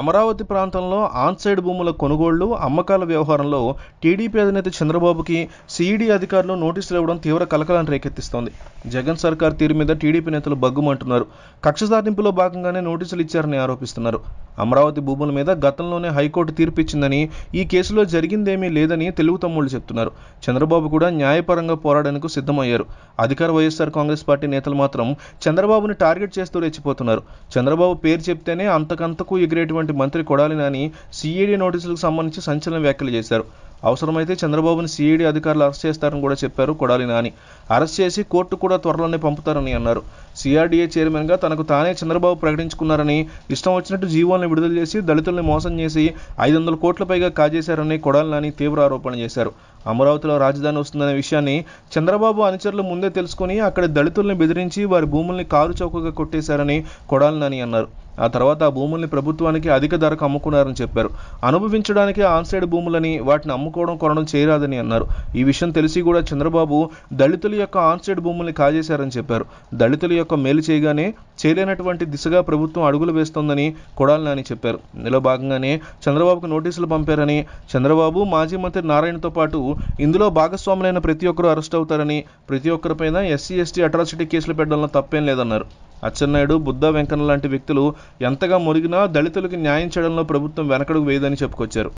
అమరావతి ప్రాంతంలో ఆన్సైడ్ భూముల కొనుగోళ్లు అమ్మకాల వ్యవహారంలో టీడీపీ అధినేత చంద్రబాబుకి సిఈడి అధికారులు నోటీసులు ఇవ్వడం తీవ్ర కలకలాన్ని రేకెత్తిస్తోంది జగన్ సర్కార్ తీరు మీద టీడీపీ నేతలు బగ్గుమంటున్నారు కక్ష సాధింపులో భాగంగానే నోటీసులు ఇచ్చారని ఆరోపిస్తున్నారు అమరావతి భూముల మీద గతంలోనే హైకోర్టు తీర్పిచ్చిందని ఈ కేసులో జరిగిందేమీ లేదని తెలుగు తమ్ముళ్ళు చెప్తున్నారు చంద్రబాబు కూడా న్యాయపరంగా పోరాడానికి సిద్ధమయ్యారు అధికార వైఎస్ఆర్ కాంగ్రెస్ పార్టీ నేతలు మాత్రం చంద్రబాబుని టార్గెట్ చేస్తూ రెచ్చిపోతున్నారు చంద్రబాబు పేరు చెప్తేనే అంతకంతకు ఎగిరేటువంటి మంత్రి కొడాలి నాని సిఈడి నోటీసులకు సంబంధించి సంచలన వ్యాఖ్యలు చేశారు అవసరమైతే చంద్రబాబుని సిఈడి అధికారులు అరెస్ట్ చేస్తారని కూడా చెప్పారు కొడాలి అని అరెస్ట్ చేసి కోర్టు కూడా త్వరలోనే పంపుతారని అన్నారు సిఆర్డీఏ చైర్మన్గా తనకు తానే చంద్రబాబు ప్రకటించుకున్నారని ఇష్టం వచ్చినట్టు జీవోల్ని విడుదల చేసి దళితుల్ని మోసం చేసి ఐదు వందల కోట్ల పైగా కాజేశారని నాని తీవ్ర ఆరోపణ చేశారు అమరావతిలో రాజధాని వస్తుందనే విషయాన్ని చంద్రబాబు అనుచరులు ముందే తెలుసుకుని అక్కడ దళితుల్ని బెదిరించి వారి భూముల్ని కారు చౌకగా కొట్టేశారని నాని అన్నారు ఆ తర్వాత ఆ భూముల్ని ప్రభుత్వానికి అధిక ధరకు అమ్ముకున్నారని చెప్పారు అనుభవించడానికి ఆన్సైడ్ భూములని వాటిని అమ్ముకోవడం కొనడం చేయరాదని అన్నారు ఈ విషయం తెలిసి కూడా చంద్రబాబు దళితుల యొక్క ఆన్సైడ్ భూముల్ని కాజేశారని చెప్పారు దళితుల యొక్క మేలు చేయగానే చేయలేనటువంటి దిశగా ప్రభుత్వం అడుగులు వేస్తోందని కొడాలి నాని చెప్పారు ఇందులో భాగంగానే చంద్రబాబుకు నోటీసులు పంపారని చంద్రబాబు మాజీ మంత్రి నారాయణతో పాటు ఇందులో భాగస్వాములైన ప్రతి ఒక్కరూ అరెస్ట్ అవుతారని ప్రతి ఒక్కరిపైన ఎస్సీ ఎస్టీ అట్రాసిటీ కేసులు పెట్టడంలో తప్పేం లేదన్నారు అచ్చెన్నాయుడు బుద్ధ వెంకన్న లాంటి వ్యక్తులు ఎంతగా మురిగినా దళితులకు న్యాయం చేయడంలో ప్రభుత్వం వెనకడుగు వేయదని చెప్పుకొచ్చారు